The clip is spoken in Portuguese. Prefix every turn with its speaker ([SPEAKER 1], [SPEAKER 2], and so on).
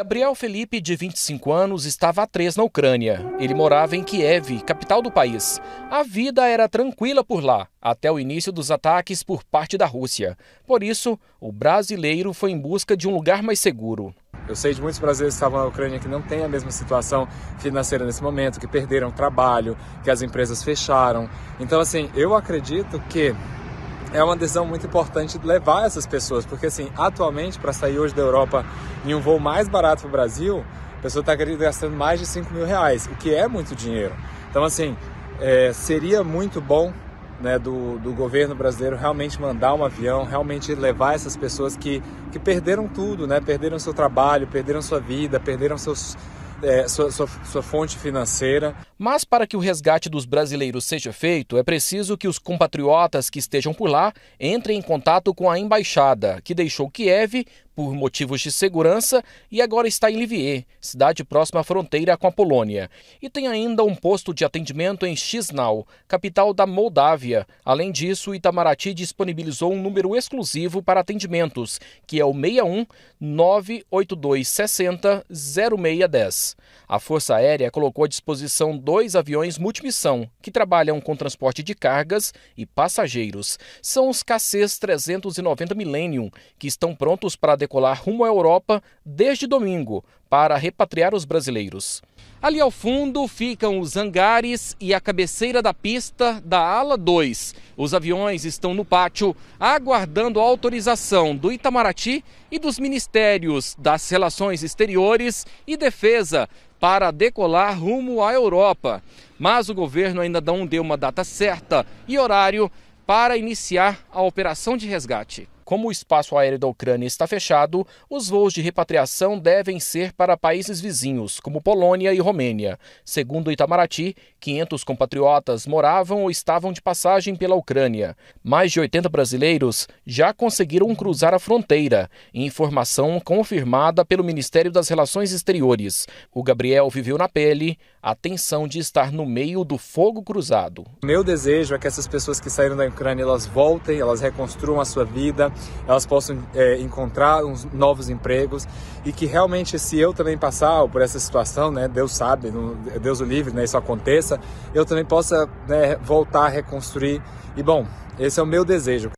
[SPEAKER 1] Gabriel Felipe, de 25 anos, estava há três na Ucrânia. Ele morava em Kiev, capital do país. A vida era tranquila por lá, até o início dos ataques por parte da Rússia. Por isso, o brasileiro foi em busca de um lugar mais seguro. Eu sei
[SPEAKER 2] de muitos brasileiros que estavam na Ucrânia que não têm a mesma situação financeira nesse momento, que perderam trabalho, que as empresas fecharam. Então, assim, eu acredito que é uma decisão muito importante levar essas pessoas, porque assim, atualmente, para sair hoje da Europa em um voo mais barato para o Brasil, a pessoa está gastando mais de 5 mil reais, o que é muito dinheiro. Então, assim, é, seria muito bom né, do, do governo brasileiro realmente mandar um avião, realmente levar essas pessoas que, que perderam tudo, né, perderam seu trabalho, perderam sua vida, perderam seus é, sua, sua, sua fonte financeira.
[SPEAKER 1] Mas para que o resgate dos brasileiros seja feito, é preciso que os compatriotas que estejam por lá entrem em contato com a embaixada, que deixou Kiev por motivos de segurança e agora está em Livier, cidade próxima à fronteira com a Polônia. E tem ainda um posto de atendimento em Chisnau, capital da Moldávia. Além disso, Itamaraty disponibilizou um número exclusivo para atendimentos, que é o 61 98260 0610. A Força Aérea colocou à disposição dois aviões multimissão, que trabalham com transporte de cargas e passageiros. São os KCs 390 Millennium, que estão prontos para decolar decolar rumo à Europa desde domingo para repatriar os brasileiros. Ali ao fundo ficam os hangares e a cabeceira da pista da ala 2. Os aviões estão no pátio aguardando a autorização do Itamaraty e dos ministérios das Relações Exteriores e Defesa para decolar rumo à Europa. Mas o governo ainda não deu uma data certa e horário para iniciar a operação de resgate. Como o espaço aéreo da Ucrânia está fechado, os voos de repatriação devem ser para países vizinhos, como Polônia e Romênia. Segundo Itamaraty, 500 compatriotas moravam ou estavam de passagem pela Ucrânia. Mais de 80 brasileiros já conseguiram cruzar a fronteira, informação confirmada pelo Ministério das Relações Exteriores. O Gabriel viveu na pele a tensão de estar no meio do
[SPEAKER 2] fogo cruzado. Meu desejo é que essas pessoas que saíram da Ucrânia elas voltem, elas reconstruam a sua vida, elas possam é, encontrar uns novos empregos e que realmente se eu também passar por essa situação, né, Deus sabe, Deus o livre, né, isso aconteça, eu também possa né, voltar a reconstruir. E bom, esse é o meu desejo.